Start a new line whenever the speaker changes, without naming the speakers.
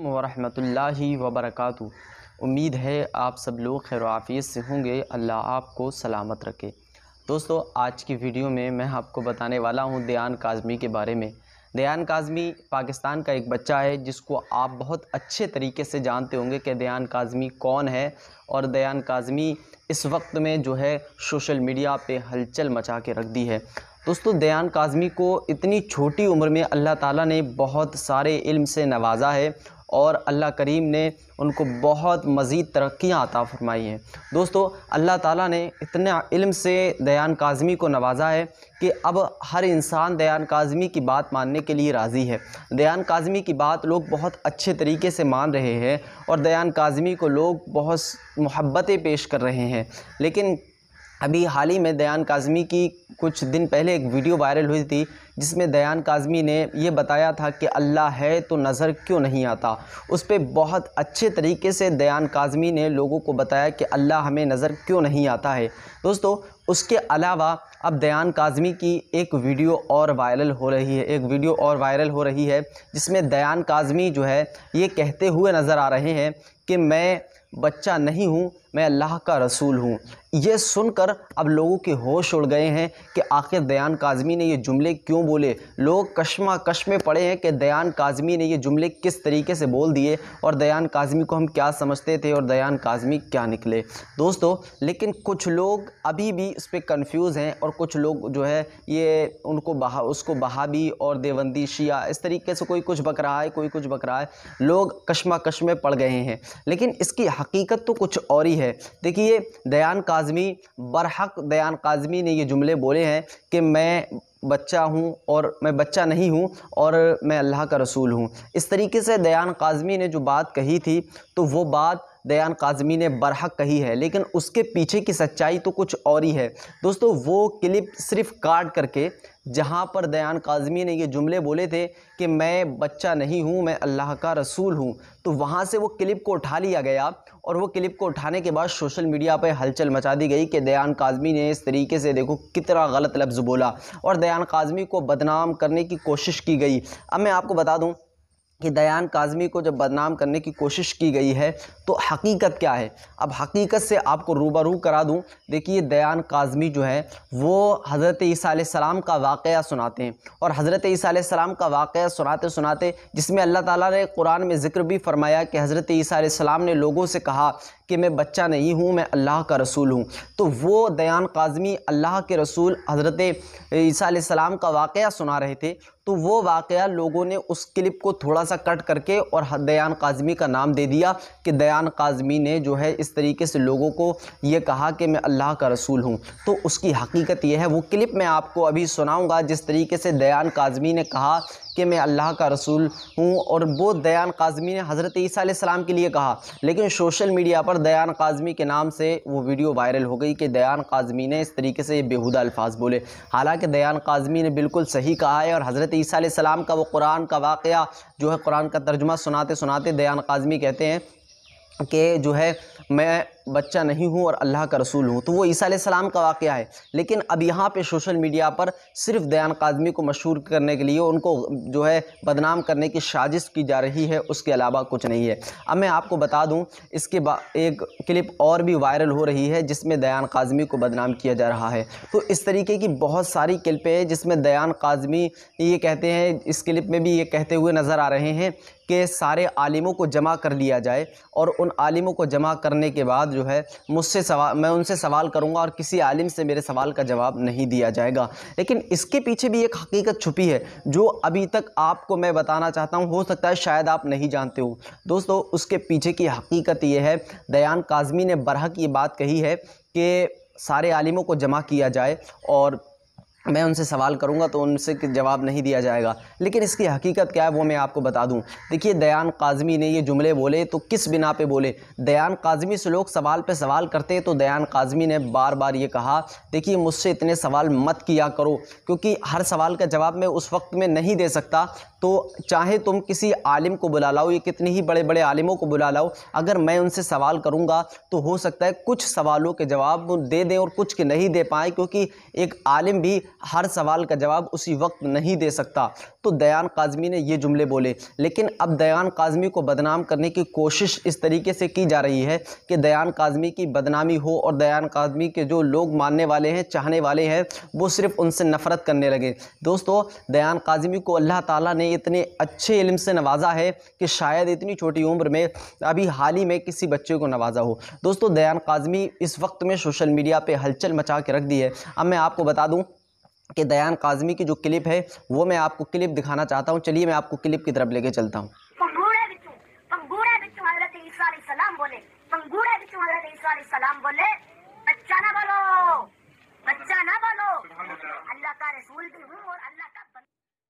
वरहमतुल्लाहि वबरकातु उम्मीद है आप सब लोग खैर आफियत से होंगे अल्लाह आपको सलामत रखे दोस्तों आज की वीडियो में मैं आपको बताने वाला हूं दयान काजमी के बारे में दयान काजमी पाकिस्तान का एक बच्चा है जिसको आप बहुत अच्छे तरीके से जानते होंगे कि दयान काजमी कौन है और दयान काजमी इस वक्त में जो है सोशल मीडिया पर हलचल मचा के रख दी है दोस्तों दयान काजमी को इतनी छोटी उम्र में अल्लाह ताला ने बहुत सारे इल्म से नवाजा है और अल्लाह करीम ने उनको बहुत मज़ीद तरक्याँ अता फ़रमाई हैं दोस्तों अल्लाह ताला ने इतने इल्म से दयान काज़मी को नवाजा है कि अब हर इंसान दयान काज़मी की बात मानने के लिए राज़ी है दयान काज़मी की बात लोग बहुत अच्छे तरीके से मान रहे हैं और दयान काज़मी को लोग बहुत मोहब्बतें पेश कर रहे हैं लेकिन अभी हाल ही में दयान काज़मी की कुछ दिन पहले एक वीडियो वायरल हुई थी जिसमें दयान काज़मी ने यह बताया था कि अल्लाह है तो नज़र क्यों नहीं आता उस पर बहुत अच्छे तरीके से दयान काज़मी ने लोगों को बताया कि अल्लाह हमें नज़र क्यों नहीं आता है दोस्तों उसके अलावा अब दयान काज़मी की एक वीडियो और वायरल हो रही है एक वीडियो और वायरल हो रही है जिसमें दयान काज़मी जो है ये कहते हुए नज़र आ रहे हैं कि मैं बच्चा नहीं हूँ मैं अल्लाह का रसूल हूँ ये सुनकर अब लोगों के होश उड़ गए हैं कि आखिर दयान काज़मी ने ये जुमले क्यों बोले लोग कश्मा कश में पड़े हैं कि दयान काज़मी ने ये जुमले किस तरीके से बोल दिए और दयान काज़मी को हम क्या समझते थे और दयान काज़मी क्या निकले दोस्तों लेकिन कुछ लोग अभी भी इस पर कन्फ़्यूज़ हैं और कुछ लोग जो है ये उनको बहा उसको बहाबी और देवंदी शिया इस तरीके से कोई कुछ बक रहा है कोई कुछ बक रहा है लोग कश्माकश में पड़ गए हैं लेकिन इसकी हकीकत तो कुछ और ही है देखिए दयान काजमी बरहक दयान काजमी ने ये जुमले बोले हैं कि मैं बच्चा हूँ और मैं बच्चा नहीं हूँ और मैं अल्लाह का रसूल हूँ इस तरीके से दयान काजमी ने जो बात कही थी तो वो बात दयान काजमी ने बरहक कही है लेकिन उसके पीछे की सच्चाई तो कुछ और ही है दोस्तों वो क्लिप सिर्फ काट करके जहाँ पर दयान काजमी ने ये जुमले बोले थे कि मैं बच्चा नहीं हूँ मैं अल्लाह का रसूल हूँ तो वहाँ से वो क्लिप को उठा लिया गया और वो क्लिप को उठाने के बाद सोशल मीडिया पर हलचल मचा दी गई कि दयान काजमी ने इस तरीके से देखो कितना गलत लफ्ज़ बोला और दयान काजमी को बदनाम करने की कोशिश की गई अब मैं आपको बता दूँ कि दयान काज़मी को जब बदनाम करने की कोशिश की गई है तो हकीकत क्या है अब हकीकत से आपको रूबरू करा दूं देखिए दयान काज़मी जो है वो हज़रत सलाम का वाक़ सुनाते हैं और हज़रत सलाम का वाक़ सुनाते सुनाते जिसमें अल्लाह ताला ने कुरान में ज़िक्र भी फरमाया कि हज़रत ईसा सलाम ने लोगों से कहा कि मैं बच्चा नहीं हूँ मैं अल्लाह का रसूल हूँ तो वो दयान काज़मी अल्लाह के रसूल हज़रत ईसा सलाम का वाक़ सुना रहे थे तो वो वाक़ लोगों ने उस क्लिप को थोड़ा सा कट करके और दयान काज़मी का नाम दे दिया कि दयान काज़मी ने जो है इस तरीके से लोगों को ये कहा कि मैं अल्लाह का रसूल हूँ तो उसकी हकीकत यह है वो क्लिप मैं आपको अभी सुनाऊँगा जिस तरीके से दयान काज़मी ने कहा कि मैं अल्लाह का रसूल हूँ और वो दयान काजमी ने हज़रत ईसा सलाम के लिए कहा लेकिन सोशल मीडिया पर दयान काजमी के नाम से वो वीडियो वायरल हो गई कि दयान काजमी ने इस तरीके से बेहूदा अल्फाज बोले हालाँकि दयान काजमी ने बिल्कुल सही कहा है और हज़रत ईसा सलाम का वो कुरान का वाक़ जो है कुरान का तर्जुमा सुनाते सुनाते दयान काजमी कहते हैं कि जो है मैं बच्चा नहीं हूँ और अल्लाह का रसूल हूँ तो वो ईसा सलाम का वाक़ है लेकिन अब यहाँ पे सोशल मीडिया पर सिर्फ दयान कादमी को मशहूर करने के लिए उनको जो है बदनाम करने की साजिश की जा रही है उसके अलावा कुछ नहीं है अब मैं आपको बता दूँ इसके एक क्लिप और भी वायरल हो रही है जिसमें दयान काजमी को बदनाम किया जा रहा है तो इस तरीके की बहुत सारी क्लिपें हैं जिसमें दयान काजमी ये कहते हैं इस क्लिप में भी ये कहते हुए नज़र आ रहे हैं कि सारे आलिमों को जमा कर लिया जाए और उन आलिमों को जमा करने के बाद जो है मुझसे सवाल मैं उनसे सवाल करूँगा और किसी आलिम से मेरे सवाल का जवाब नहीं दिया जाएगा लेकिन इसके पीछे भी एक हकीकत छुपी है जो अभी तक आपको मैं बताना चाहता हूँ हो सकता है शायद आप नहीं जानते हो दोस्तों उसके पीछे की हकीकत ये है दयान काजमी ने बरहक ये बात कही है कि सारे आलिमों को जमा किया जाए और मैं उनसे सवाल करूंगा तो उनसे जवाब नहीं दिया जाएगा लेकिन इसकी हकीकत क्या है वो मैं आपको बता दूं देखिए दयान काज़मी ने ये जुमले बोले तो किस बिना पे बोले दयान काज़मी से लोग सवाल पे सवाल करते तो दयान काज़मी ने बार बार ये कहा देखिए मुझसे इतने सवाल मत किया करो क्योंकि हर सवाल का जवाब मैं उस वक्त में नहीं दे सकता तो चाहे तुम किसी आलिम को बुला लाओ या कितने ही बड़े बड़े आलिमों को बुला लाओ अगर मैं उनसे सवाल करूँगा तो हो सकता है कुछ सवालों के जवाब दे दें और कुछ के नहीं दे पाएँ क्योंकि एक आलिम भी हर सवाल का जवाब उसी वक्त नहीं दे सकता तो दयान काजमी ने ये जुमले बोले लेकिन अब दयान काजमी को बदनाम करने की कोशिश इस तरीके से की जा रही है कि दयान काजमी की बदनामी हो और दयान काजमी के जो लोग मानने वाले हैं चाहने वाले हैं वो सिर्फ उनसे नफ़रत करने लगे दोस्तों दयान काजमी को अल्लाह ताला ने इतने अच्छे इल्म से नवाजा है कि शायद इतनी छोटी उम्र में अभी हाल ही में किसी बच्चे को नवाजा हो दोस्तों दयान काजमी इस वक्त में सोशल मीडिया पर हलचल मचा के रख दी है अब मैं आपको बता दूँ के दयान काजमी की जो क्लिप है वो मैं आपको क्लिप दिखाना चाहता हूँ चलिए मैं आपको क्लिप की तरफ लेके चलता हूँ बच्चा ना बोलो बच्चा ना बोलो अल्लाह का रसूल भी हूँ